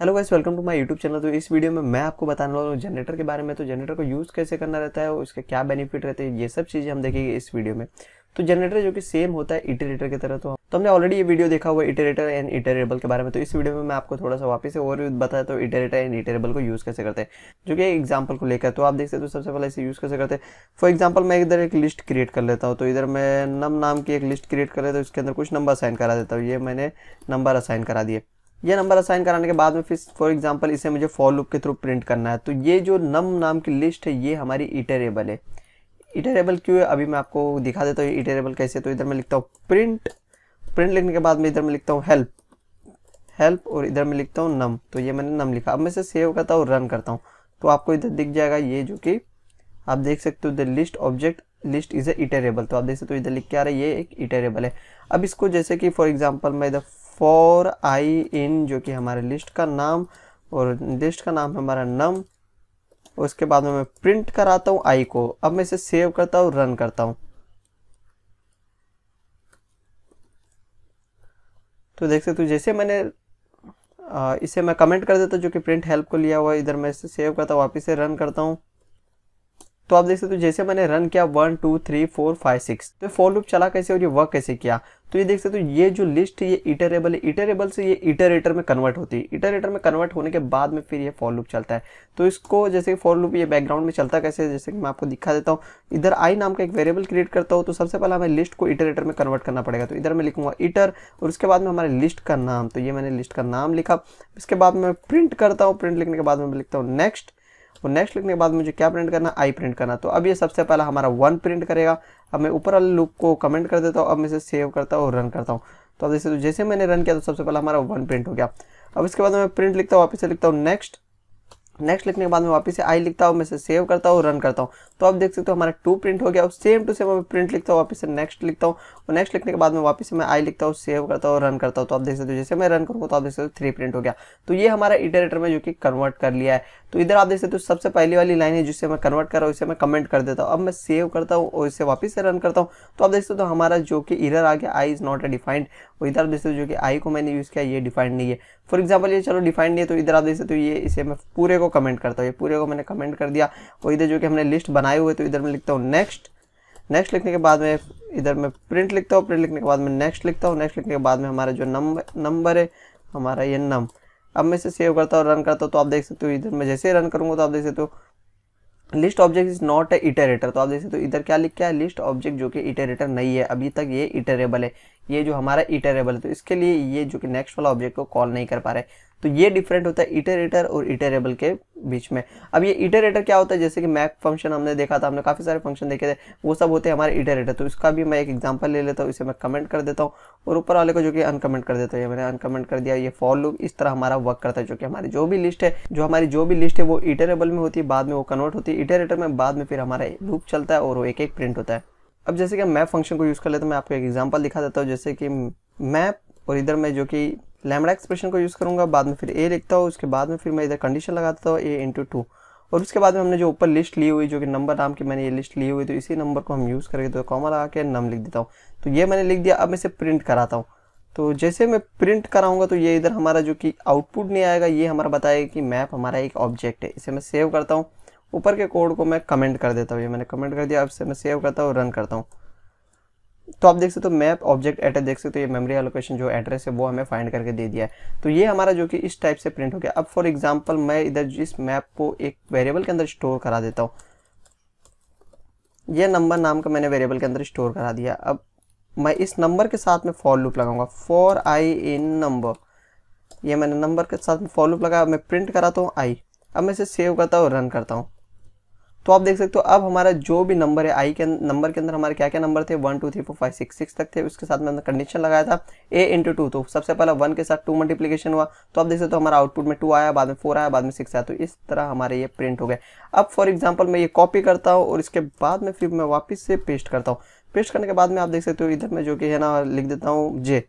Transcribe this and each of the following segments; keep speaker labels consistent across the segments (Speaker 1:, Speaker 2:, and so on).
Speaker 1: hello guys welcome to my YouTube channel तो इस video में मैं आपको बताने वाला हूँ जनरेटर के बारे में तो जनरेटर को यूज़ कैसे करना रहता है और उसके क्या बेनिफिट रहते हैं ये सब चीज़ें हम देखेंगे इस वीडियो में तो जनरेटर जो कि सेम होता है इटरेटर की तरह तो तो हमने ऑलरेडी ये वीडियो देखा हुआ इटरेटर एंड इटरेबल के बारे में तो इस वीडियो में मैं आपको थोड़ा सा वापस से और भी बताया तो इटरेटर एंड इटरेबल को यूज़ कैसे करते हैं जो कि एग्जाम्पल को लेकर तो आप देख सकते हो तो सबसे पहले इसे यूज़ कैसे करते हैं फॉर एग्जाम्पल मैं इधर एक लिस्ट क्रिएट कर लेता हूँ तो इधर मैं नम नाम की एक लिस्ट क्रिएट कर लेता हूँ इसके अंदर कुछ नंबर असाइन करा देता हूँ ये मैंने नंबर असाइन करा दिए ये नंबर असाइन कराने के बाद में फिर फॉर एग्जांपल इसे मुझे फॉर लूप के थ्रू प्रिंट करना है तो ये जो नम नाम की लिस्ट है ये हमारी इटेरेबल है इटेरेबल क्यों है अभी मैं आपको दिखा देता हूँ इटेरेबल कैसे तो इधर मैं लिखता हूँ प्रिंट प्रिंट लिखने के बाद में इधर मैं लिखता हूँ हेल्प हेल्प और इधर मैं लिखता हूँ नम तो ये मैंने नम लिखा अब मैं इसे सेव करता हूँ रन करता हूँ तो आपको इधर दिख जाएगा ये जो कि आप देख सकते हो the list object list is a iterable तो आप देख सकते हो इधर लिख के आ रहा है ये एक इटेरेबल है अब इसको जैसे कि फॉर एग्जाम्पल मैं इधर फॉर आई इन जो कि हमारे लिस्ट का नाम और लिस्ट का नाम है हमारा नम उसके बाद में मैं प्रिंट कराता हूँ आई को अब मैं इसे सेव करता हूँ रन करता हूँ तो देख सकते हो तो जैसे मैंने आ, इसे मैं कमेंट कर देता जो कि प्रिंट हेल्प को लिया हुआ इधर मैं इसे सेव करता हूँ वापस से रन करता हूँ तो आप देख सकते हो जैसे मैंने रन किया one two three four five six तो फोर लूप चला कैसे और ये वर्क कैसे किया तो ये देख सकते हो ये जो लिस्ट ये इटरेबल है इटरेबल से ये इटरेटर में कन्वर्ट होती है इटरेटर में कन्वर्ट होने के बाद में फिर ये फॉर लूप चलता है तो इसको जैसे कि फॉर लूप ये बैकग्राउंड में चलता कैसे जैसे कि मैं आपको दिखा देता हूँ इधर आई नाम का एक वेरिएबल क्रिएट करता हूँ तो सबसे पहले हमें लिस्ट को इटरेटर में कन्वर्ट करना पड़ेगा तो इधर मैं लिखूंगा इटर और उसके बाद में हमारे लिस्ट का नाम तो ये मैंने लिस्ट का नाम लिखा इसके बाद में प्रिंट करता हूँ प्रिंट लिखने के बाद में लिखता हूँ नेक्स्ट इसको नेक्स्ट लिखने के बाद मुझे क्या प्रिंट करना आई प्रिंट करना तो अब ये सबसे पहला हमारा वन प्रिंट करेगा अब मैं ऊपर वाले लुक को कमेंट कर देता हूँ अब मैं इसे सेव करता हूँ और रन करता हूँ तो अब जैसे तो जैसे मैंने रन किया तो सबसे पहला हमारा वन प्रिंट हो गया अब इसके बाद मैं प्रिंट लिखता हूँ वापस से लिखता हूँ नेक्स्ट नेक्स्ट लिखने के बाद मैं वापस से आई लिखता हूँ मैं से सेव करता हूँ रन करता हूँ तो आप देख सकते हो हमारा टू प्रिंट हो गया और सेम टू सेम मैं प्रिंट लिखता हूँ वापस से नेक्स्ट लिखता हूँ और नेक्स्ट लिखने के बाद मैं वापस से मैं आई लिखता हूँ सेव करता हूँ रन करता हूँ तो आप देख सकते हो जैसे मैं रन करूँगा तो आप देख सकते हो थ्री प्रिंट हो गया तो ये हमारा इटरेटर में जो कि कन्वर्ट कर लिया है तो इधर आप देख सकते हो सबसे पहली वाली लाइन है जिससे मैं कन्वर्ट कर रहा हूँ इसे मैं कमेंट कर देता हूँ अब मैं सेव करता हूँ और इसे वापस से रन करता हूँ तो आप देख सकते हो तो हमारा जो कि इरर आ गया i is not a defined और इधर देख सकते हो जो कि आई को मैंने यूज़ किया ये डिफाइंड नहीं है फॉर एग्जाम्पल ये चलो डिफाइंड नहीं है तो इधर आप देख सकते हो ये इसे मैं पूरे को कमेंट करता हूँ ये पूरे को मैंने कमेंट कर दिया और इधर जो कि हमने लिस्ट बनाए हुए तो इधर मैं लिखता हूँ नेक्स्ट नेक्स्ट लिखने के बाद में इधर मैं प्रिंट लिखता हूँ प्रिंट लिखने के बाद में नेक्स्ट लिखता हूँ नेक्स्ट लिखने के बाद में हमारा जो नंबर नंबर है हमारा ये नम अब मैं इसे सेव करता हूँ रन करता हूँ तो आप देख सकते हो इधर मैं जैसे रन करूँगा तो आप देख सकते हो list object is not a iterator तो आप देख सकते हो इधर क्या लिख क्या है लिस्ट ऑब्जेक्ट जो कि इटरेटर नहीं है अभी तक ये इटरेबल है ये जो हमारा इटरेबल है तो इसके लिए ये जो कि नेक्स्ट वाला ऑब्जेक्ट को कॉल नहीं कर पा रहे तो ये डिफरेंट होता है इटरेटर और इटरेबल के बीच में अब ये इटरेटर क्या होता है जैसे कि मैक फंक्शन हमने देखा था हमने काफ़ी सारे फंक्शन देखे थे वो सब होते हैं हमारे इटरेटर तो इसका भी मैं एक एग्जांपल ले लेता हूँ इसे मैं कमेंट कर देता हूँ और ऊपर वाले को जो कि अनकमेंट कर देता है मैंने अनकमेंट कर दिया ये फॉल लुक इस तरह हमारा वर्क करता है जो कि हमारी जो भी लिस्ट है जो हमारी जो भी लिस्ट है वो इटरेबल में होती है बाद में वो कन्वर्ट होती है इटरेटर में बाद में फिर हमारा लुक चलता है और वो एक एक प्रिंट होता है अब जैसे कि मैप फंक्शन को यूज़ कर लेते तो मैं आपको एक एग्जाम्पल दिखा देता हूँ जैसे कि मैप और इधर मैं जो कि लैमडा एक्सप्रेशन को यूज़ करूँगा बाद में फिर ए लिखता हूँ उसके बाद में फिर मैं इधर कंडीशन लगाता हूँ ए इंटू टू और उसके बाद में हमने जो ऊपर लिस्ट ली हुई जो कि नंबर नाम की मैंने ये लिस्ट ली हुई तो इसी नंबर को हम यूज़ करके तो कॉमा लगा के नम लिख देता हूँ तो ये मैंने लिख दिया अब मैं इसे प्रिंट कराता हूँ तो जैसे मैं प्रिंट कराऊंगा तो ये इधर हमारा जो कि आउटपुट नहीं आएगा ये हमारा बताएगा कि मैप हमारा एक ऑब्जेक्ट है इसे मैं सेव करता हूँ ऊपर के कोड को मैं कमेंट कर देता हूँ ये मैंने कमेंट कर दिया अब से मैं सेव करता हूँ रन करता हूँ तो आप देख सकते हो मैप ऑब्जेक्ट एड्रेस देख सकते हो ये मेमोरी एलोकेशन जो एड्रेस है वो हमें फाइंड करके दे दिया है तो ये हमारा जो कि इस टाइप से प्रिंट हो गया अब फॉर एग्जाम्पल मैं इधर जिस मैप को एक वेरिएबल के अंदर स्टोर करा देता हूँ ये नंबर नाम का मैंने वेरिएबल के अंदर स्टोर करा दिया अब मैं इस नंबर के साथ में फॉर लुप लगाऊंगा फॉर आई इन नंबर ये मैंने नंबर के साथ में फॉर लगाया मैं प्रिंट कराता हूँ आई अब मैं इसे सेव करता हूँ रन करता हूँ तो आप देख सकते हो अब हमारा जो भी नंबर है आई के नंबर अं-, के अंदर हमारे क्या क्या नंबर थे one two three four five six six तक थे उसके साथ में कंडीशन लगाया था ए इंटू टू तो सबसे पहला वन के साथ टू मल्टीप्लीकेशन हुआ तो आप देख सकते हो हमारा आउटपुट में टू आया बाद में फोर आया बाद में सिक्स आया तो इस तरह हमारे ये प्रिंट हो गए अब फॉर एग्जाम्पल मैं ये कॉपी करता हूँ और इसके बाद में फिर मैं वापस से पेस्ट करता हूँ पेस्ट करने के बाद में आप देख सकते हो इधर में जो कि है ना लिख देता हूँ जे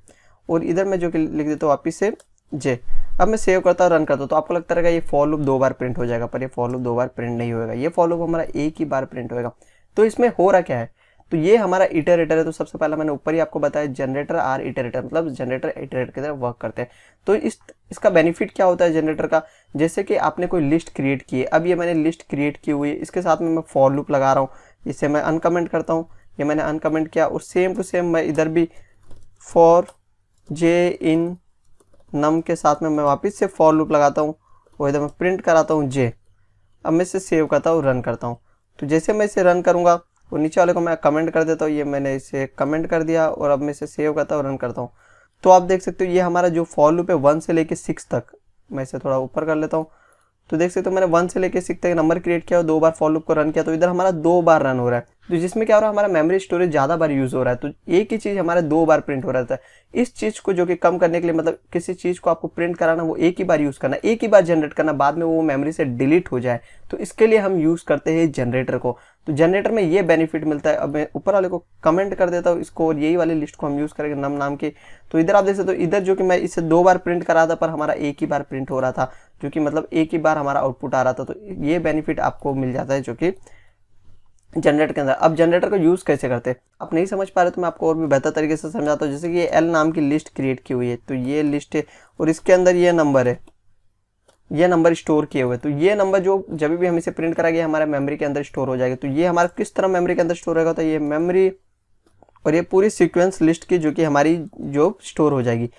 Speaker 1: और इधर में जो कि लिख देता हूँ वापिस से जे अब मैं सेव करता हूँ रन करता हूँ तो आपको लगता रहेगा ये फॉर लूप दो बार प्रिंट हो जाएगा पर ये फॉर दो बार प्रिंट नहीं होगा ये फॉर हमारा एक ही बार प्रिंट होगा तो इसमें हो रहा क्या है तो ये हमारा इटरेटर है तो सबसे पहला मैंने ऊपर ही आपको बताया जनरेटर आर इटरेटर मतलब जनरेटर इटरेटर की तरह वर्क करते हैं तो इस इसका बेनिफिट क्या होता है जनरेटर का जैसे कि आपने कोई लिस्ट क्रिएट की है अब ये मैंने लिस्ट क्रिएट की हुई है इसके साथ में मैं फॉर लूप लगा रहा हूँ इससे मैं अनकमेंट करता हूँ ये मैंने अनकमेंट किया और सेम टू सेम मैं इधर भी फॉर जे इन नम के साथ में मैं वापस से फॉर लूप लगाता हूँ और इधर मैं प्रिंट कराता हूँ जे अब मैं इसे सेव करता हूँ रन करता हूँ तो जैसे मैं इसे रन करूँगा और नीचे वाले को मैं कमेंट कर देता हूँ ये मैंने इसे कमेंट कर दिया और अब मैं इसे सेव करता हूँ रन करता हूँ तो आप देख सकते हो ये हमारा जो फॉर लूप है वन से लेके सिक्स तक मैं इसे थोड़ा ऊपर कर लेता हूँ तो देख सकते हो मैंने वन से लेके सिक्स तक नंबर क्रिएट किया और दो बार फॉर लूप को रन किया तो इधर हमारा दो बार रन हो रहा है तो जिसमें क्या हो रहा है हमारा मेमोरी स्टोरेज ज़्यादा बार यूज़ हो रहा है तो एक ही चीज़ हमारा दो बार प्रिंट हो रहा था इस चीज़ को जो कि कम करने के लिए मतलब किसी चीज़ को आपको प्रिंट कराना वो एक ही बार यूज़ करना एक ही बार जनरेट करना बाद में वो मेमोरी से डिलीट हो जाए तो इसके लिए हम यूज़ करते हैं जनरेटर को तो जनरेटर में ये बेनिफिट मिलता है अब मैं ऊपर वाले को कमेंट कर देता हूँ इसको और यही वाली लिस्ट को हम यूज़ करेंगे नम नाम के तो इधर आप देख सकते हो इधर जो कि मैं इससे दो बार प्रिंट करा था पर हमारा एक ही बार प्रिंट हो रहा था जो कि मतलब एक ही बार हमारा आउटपुट आ रहा था तो ये बेनिफिट आपको मिल जाता है जो कि जनरेटर के अंदर अब जनरेटर को यूज़ कैसे करते हैं आप नहीं समझ पा रहे तो मैं आपको और भी बेहतर तरीके से समझाता हूँ जैसे कि ये एल नाम की लिस्ट क्रिएट की हुई है तो ये लिस्ट है और इसके अंदर ये नंबर है ये नंबर स्टोर किए हुए तो ये नंबर जो जब भी हम इसे प्रिंट कराएंगे हमारे मेमोरी के अंदर स्टोर हो जाएगा तो ये हमारा किस तरह मेमोरी के अंदर स्टोर रहेगा तो ये मेमोरी और ये पूरी सिक्वेंस लिस्ट की जो कि हमारी जो स्टोर हो जाएगी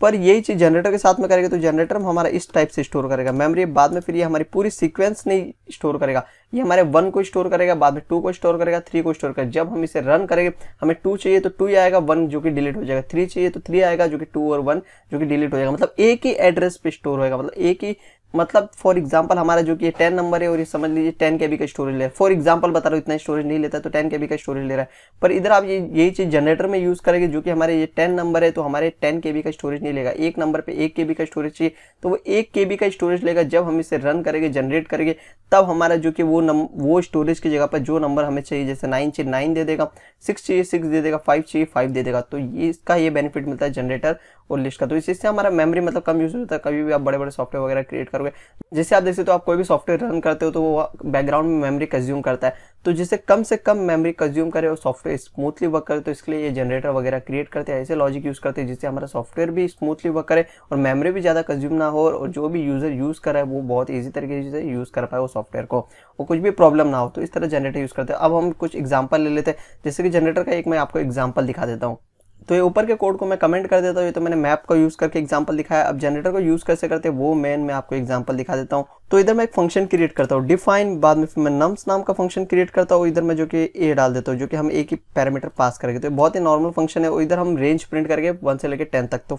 Speaker 1: पर यही चीज़ जनरेटर के साथ में करेंगे तो जनरेटर हमारा इस टाइप से स्टोर करेगा मेमोरी बाद में फिर ये हमारी पूरी सीक्वेंस नहीं स्टोर करेगा ये हमारे वन को स्टोर करेगा बाद में टू को स्टोर करेगा थ्री को स्टोर करेगा जब हम इसे रन करेंगे हमें टू चाहिए तो टू आएगा वन जो कि डिलीट हो जाएगा थ्री चाहिए तो थ्री आएगा जो कि टू और वन जो कि डिलीट हो जाएगा मतलब एक ही एड्रेस पे स्टोर होगा मतलब एक ही मतलब फॉर एग्जाम्पल हमारा जो कि टेन नंबर है और ये समझ लीजिए टेन के बी का स्टोरेज ले फॉर एग्जाम्पल बता रहा हूँ इतना स्टोरेज नहीं लेता तो टेन के बी का स्टोरेज ले रहा है पर इधर आप ये यही चीज़ जनरेटर में यूज़ करेंगे जो कि हमारे ये टेन नंबर है तो हमारे टेन के बी का स्टोरेज नहीं लेगा एक नंबर पर एक के बी का स्टोरेज चाहिए तो वो एक के बी का स्टोरेज लेगा जब हम इसे रन करेंगे जनरेट करेंगे तब हमारा जो कि वो नम वो स्टोरेज की जगह पर जो नंबर हमें चाहिए जैसे नाइन चाहिए नाइन दे देगा सिक्स चाहिए सिक्स दे देगा फाइव चाहिए फाइव दे देगा तो ये इसका ये बेनिफिट मिलता है जनरेटर और लिस्ट का तो इससे हमारा मेमरी मतलब कम यूज़ होता है कभी भी आप बड़े बड़े सॉफ्टवेयर वगैरह क्रिएट करोगे जैसे आप देख सकते हो तो आप कोई भी सॉफ्टवेयर रन करते हो तो वो बैकग्राउंड में मेमोरी कंज्यूम करता है तो जिससे कम से कम मेमोरी कंज्यूम करे और सॉफ्टवेयर स्मूथली वर्क करे तो इसके लिए ये जनरेटर वगैरह क्रिएट करते हैं ऐसे लॉजिक यूज़ करते हैं जिससे हमारा सॉफ्टवेयर भी स्मूथली वर्क करे और मेमोरी भी ज़्यादा कंज्यूम ना हो और जो भी यूज़र यूज़ है वो बहुत ईजी तरीके से यूज़ कर पाए वो सॉफ्टवेयर को और कुछ भी प्रॉब्लम ना हो तो इस तरह जनरेटर यूज़ करते हैं अब हम कुछ एग्जाम्पल ले लेते हैं जैसे कि जनरेटर का एक मैं आपको एग्जाम्पल दिखा देता हूँ तो ये ऊपर के कोड को मैं कमेंट कर देता हूँ ये तो मैंने मैप का यूज़ करके एग्जाम्पल दिखाया अब जनरेटर को यूज़ कैसे करते हैं वो मेन मैं आपको एग्जाम्पल दिखा देता हूँ तो इधर मैं एक फंक्शन क्रिएट करता हूँ डिफाइन बाद में फिर मैं नम्स नाम का फंक्शन क्रिएट करता हूँ इधर मैं जो कि ए डाल देता हूँ जो कि हम एक ही पैरामीटर पास करेंगे तो बहुत ही नॉर्मल फंक्शन है और इधर हम रेंज प्रिंट करके वन से लेकर टेन तक तो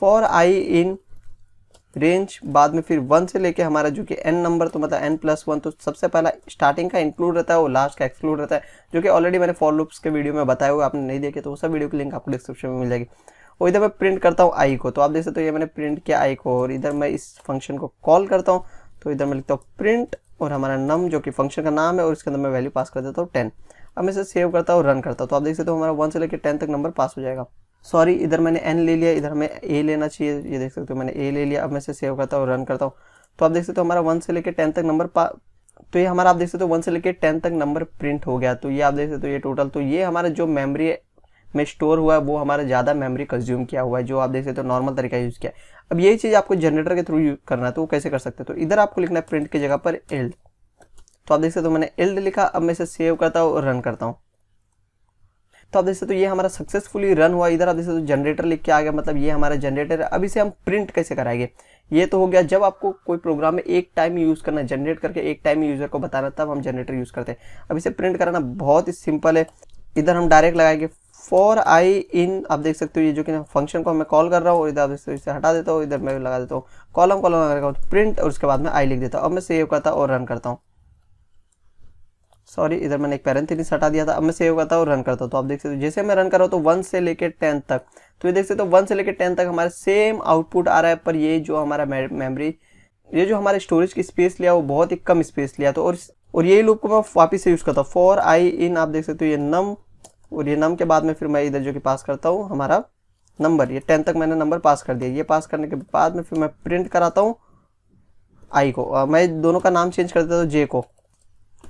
Speaker 1: फॉर आई इन रेंज बाद में फिर वन से लेके हमारा जो कि एन नंबर तो मतलब एन प्लस वन तो सबसे पहला स्टार्टिंग का इंक्लूड रहता है और लास्ट का एक्सक्लूड रहता है जो कि ऑलरेडी मैंने फॉर लुप्स के वीडियो में बताया हुआ आपने नहीं देखे तो वो सब वीडियो की लिंक आपको डिस्क्रिप्शन में मिल जाएगी और इधर मैं प्रिंट करता हूँ आई को तो आप देख सकते हो ये मैंने प्रिंट किया आई को और इधर मैं इस फंक्शन को कॉल करता हूँ तो इधर मैं लिखता हूँ प्रिंट और हमारा नम जो कि फंक्शन का नाम है और इसके अंदर मैं वैल्यू पास कर देता हूँ टेन अब मैं इसे सेव करता हूँ रन करता हूँ तो आप देख सकते हो हमारा वन से लेकर टेन तक नंबर पास हो जाएगा सॉरी इधर मैंने एन ले लिया इधर हमें ए लेना चाहिए ये देख सकते हो मैंने ए ले लिया अब मैं इसे सेव करता हूँ रन करता हूँ तो आप देख सकते हो हमारा वन से लेकर टेन तक नंबर पा तो ये हमारा आप देख सकते हो वन से लेकर टेन तक नंबर प्रिंट हो गया तो ये आप देख सकते हो ये टोटल तो ये हमारा जो मेमोरी में स्टोर हुआ है वो हमारा ज़्यादा मेमोरी कंज्यूम किया हुआ है जो आप देख सकते हो नॉर्मल तरीका यूज़ किया है अब यही चीज़ आपको जनरेटर के थ्रू यूज करना है तो वो कैसे कर सकते हो तो इधर आपको लिखना है प्रिंट की जगह पर एल्ड तो आप देख सकते हो मैंने एल्ड लिखा अब मैं इसे सेव करता हूँ रन करता हूँ तो आप देख सकते हो ये हमारा सक्सेसफुली रन हुआ इधर आप देख सकते हो जनरेटर लिख के आ गया मतलब ये हमारा जनरेटर है अब इसे हम प्रिंट कैसे कराएंगे ये तो हो गया जब आपको कोई प्रोग्राम में एक टाइम यूज़ करना जनरेट करके एक टाइम यूज़र को बताना तब हम जनरेटर यूज़ करते हैं अब इसे प्रिंट कराना बहुत ही सिंपल है इधर हम डायरेक्ट लगाएंगे फॉर आई इन आप देख सकते हो ये जो कि फंक्शन को मैं कॉल कर रहा हूँ इधर आप इसे हटा देता हूँ इधर मैं लगा देता हूँ कॉलम कॉलम प्रिंट और उसके बाद में आई लिख देता हूँ अब मैं सेव करता हूँ और रन करता हूँ सॉरी इधर मैंने एक पैरेंथिनिस हटा दिया था अब मैं सेव करता हूँ रन करता हूँ तो आप देख सकते हो जैसे मैं रन कर रहा हूँ तो वन से लेकर टेन तक तो ये देख सकते हो वन से लेकर टेन तक हमारा सेम आउटपुट आ रहा है पर ये जो हमारा मेमरी ये जो हमारे स्टोरेज की स्पेस लिया वो बहुत ही कम स्पेस लिया तो और और यही लूप को मैं वापस से यूज़ करता हूँ फॉर आई इन आप देख सकते हो ये नम और ये नम के बाद में फिर मैं इधर जो कि पास करता हूँ हमारा नंबर ये टेन तक मैंने नंबर पास कर दिया ये पास करने के बाद में फिर मैं प्रिंट कराता हूँ आई को मैं दोनों का नाम चेंज कर देता हूँ जे को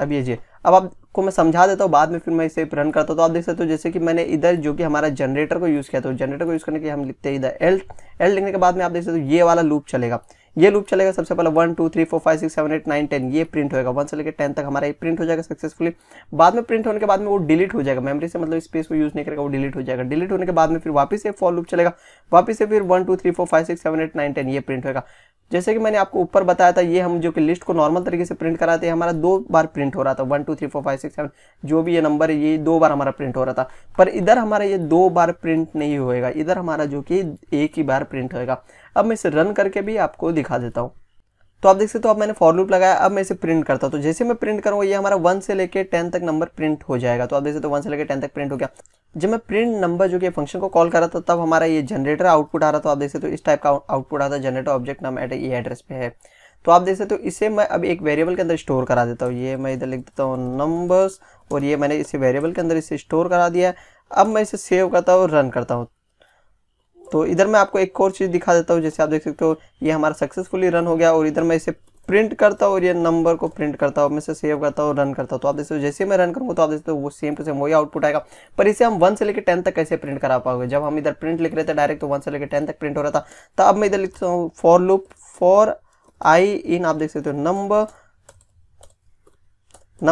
Speaker 1: अब ये जी अब आपको मैं समझा देता हूँ बाद में फिर मैं इसे रन करता हूँ तो आप देख सकते हो जैसे कि मैंने इधर जो कि हमारा जनरेटर को यूज़ किया था तो जनरेटर को यूज़ करने के लिए हम लिखते हैं इधर एल्ट एल्ट लिखने के बाद में आप देख सकते हो ये वाला लूप चलेगा ये लूप चलेगा सबसे पहले one two three four five six seven eight nine ten ये प्रिंट होगा वन से लेकर टेन तक हमारा ये प्रिंट हो जाएगा सक्सेसफुली बाद में प्रिंट होने के बाद में वो डिलीट हो जाएगा मेमोरी से मतलब स्पेस को यूज नहीं करेगा वो डिलीट हो जाएगा डिलीट होने के बाद में फिर वापस से फॉर लूप चलेगा वापस से फिर one two three four five six seven eight nine ten ये प्रिंट होगा जैसे कि मैंने आपको ऊपर बताया था ये हम जो कि लिस्ट को नॉर्मल तरीके से प्रिंट कराते हैं हमारा दो बार प्रिंट हो रहा था one two three four five six seven जो भी ये नंबर है ये दो बार हमारा प्रिंट हो रहा था पर इधर हमारा ये दो बार प्रिंट नहीं होएगा इधर हमारा जो कि एक ही बार प्रिंट होएगा अब मैं इसे रन करके भी आपको दिखा देता हूँ तो आप देख सकते हो अब मैंने फॉर लूप लगाया अब मैं इसे प्रिंट करता हूँ तो जैसे मैं प्रिंट करूँगा ये हमारा वन से लेकर टेन तक नंबर प्रिंट हो जाएगा तो आप देख सकते हो वन से लेकर टेन तक प्रिंट हो गया जब मैं प्रिंट नंबर जो कि फंक्शन को कॉल कर रहा था तब हमारा ये जनरेटर आउटपुट आ रहा था तो आप देख सकते हो इस टाइप का आउटपुट आ है जनरेटर ऑब्जेक्ट नाम एट ये एड्रेस पे है तो आप देख सकते हो इसे मैं अब एक वेरिएबल के अंदर स्टोर करा देता हूँ ये मैं इधर लिख देता हूँ नंबर्स और ये मैंने इसे वेरिएबल के अंदर इसे स्टोर करा दिया अब मैं इसे सेव करता हूँ रन करता हूँ तो इधर मैं आपको एक और चीज़ दिखा देता हूँ जैसे आप देख सकते हो ये हमारा सक्सेसफुली रन हो गया और इधर मैं इसे प्रिंट करता हूँ और ये नंबर को प्रिंट करता हूँ मैं इसे सेव करता हूँ रन करता हूँ तो आप देखते हो जैसे मैं रन करूँगा तो आप देखते हो वो सेम टू सेम वही आउटपुट आएगा पर इसे हम वन से लेकर टेन तक कैसे प्रिंट करा पाओगे जब हम इधर प्रिंट लिख रहे थे डायरेक्ट तो वन से लेकर टेन तक प्रिंट हो रहा था तो अब मैं इधर लिखता हूँ for loop for i in आप देख सकते हो नंबर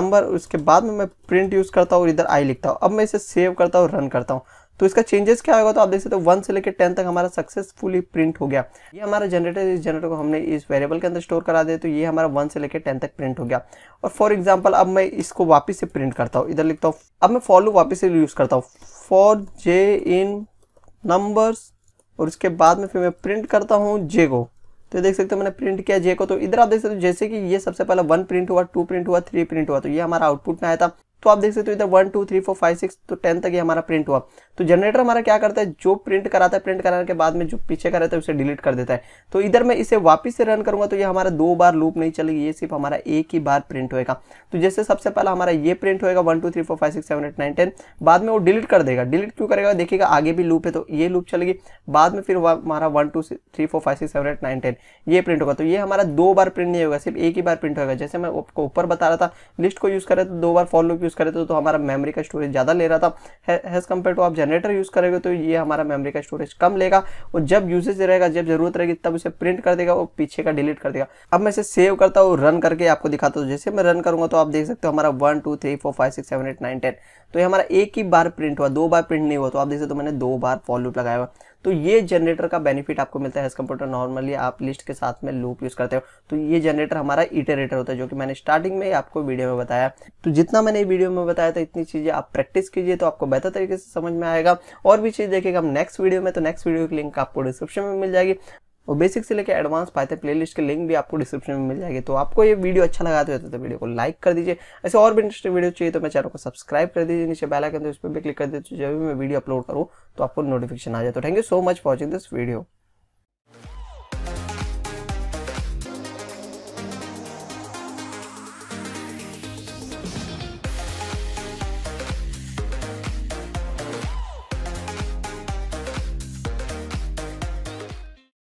Speaker 1: नंबर उसके बाद में मैं प्रिंट यूज़ करता हूँ और इधर आई लिखता हूँ अब मैं इसे सेव करता हूँ रन करता हूँ तो इसका चेंजेस क्या होगा तो आप देख सकते हो वन से लेकर टेन तक हमारा सक्सेसफुली प्रिंट हो गया ये हमारा जनरेटर इस जनरेटर को हमने इस वेरिएबल के अंदर स्टोर करा दिया तो ये हमारा वन से लेकर टेन तक प्रिंट हो गया और फॉर एग्जाम्पल अब मैं इसको वापस से प्रिंट करता हूँ इधर लिखता हूँ अब मैं फॉलो वापिस से यूज़ करता हूँ फॉर जे इन नंबर्स और उसके बाद में फिर मैं प्रिंट करता हूँ जे को तो देख सकते हो मैंने प्रिंट किया जे को तो इधर आप देख सकते हो जैसे कि ये सबसे पहले वन प्रिंट हुआ टू प्रिंट हुआ थ्री प्रिंट हुआ तो ये हमारा आउटपुट में आया था तो आप देख सकते हो इधर one two three four five six तो टेन तक ये हमारा प्रिंट हुआ तो जनरेटर हमारा क्या करता है जो प्रिंट कराता है प्रिंट कराने के बाद में जो पीछे का रहता है उसे डिलीट कर देता है तो इधर मैं इसे वापस से रन करूंगा तो ये हमारा दो बार लूप नहीं चलेगी ये सिर्फ हमारा एक ही बार प्रिंट होएगा तो जैसे सबसे पहला हमारा ये प्रिंट होगा one two three four five six seven eight nine ten बाद में वो डिलीट कर देगा डिलीट क्यों करेगा देखिएगा आगे भी लूप है तो ये लूप चलेगी बाद में फिर हमारा one two three four five six seven eight nine ten ये प्रिंट होगा तो ये हमारा दो बार प्रिंट नहीं होगा सिर्फ एक ही बार प्रिंट होगा जैसे मैं आपको ऊपर बता रहा था लिस्ट को यूज करें तो दो बार फॉलो यूज़ करे थे तो हमारा मेमोरी का स्टोरेज ज़्यादा ले रहा था हैज़ कम्पेयर टू आप जनरेटर यूज़ करेंगे तो ये हमारा मेमोरी का स्टोरेज कम लेगा और जब यूजेज रहेगा जब जरूरत रहेगी तब उसे प्रिंट कर देगा और पीछे का डिलीट कर देगा अब मैं इसे सेव करता हूँ रन करके आपको दिखाता हूँ जैसे मैं रन करूँगा तो आप देख सकते हो हमारा one two three four five six seven eight nine ten तो ये हमारा एक ही बार प्रिंट हुआ दो बार प्रिंट नहीं हुआ तो आप देख सकते हो मैंने दो बार फॉलोअप लगाया हुआ तो ये जनरेटर का बेनिफिट आपको मिलता है एज कम्प्यूटर नॉर्मली आप लिस्ट के साथ में लूप यूज करते हो तो ये जनरेटर हमारा इटरेटर होता है जो कि मैंने स्टार्टिंग में आपको वीडियो में बताया तो जितना मैंने वीडियो में बताया था इतनी चीजें आप प्रैक्टिस कीजिए तो आपको बेहतर तरीके से समझ में आएगा और भी चीज देखेगा हम नेक्स्ट वीडियो में तो नेक्स्ट वीडियो की लिंक आपको डिस्क्रिप्शन में मिल जाएगी और बेसिक से लेकर एडवांस प्ले लिस्ट के लिंक भी आपको डिस्क्रिप्शन में मिल जाएगी तो आपको ये वीडियो अच्छा लगा तो, वीडियो तो को लाइक कर दीजिए ऐसे और भी इंटरेस्टिंग वीडियो चाहिए तो मैं चैनल को सब्सक्राइब कर दीजिए नीचे बैलाइकन तो उस पर भी क्लिक कर दीजिए जब भी मैं वीडियो अपलोड करूँ तो आपको नोटिफिकेशन आ जाए तो thank you so much watching this video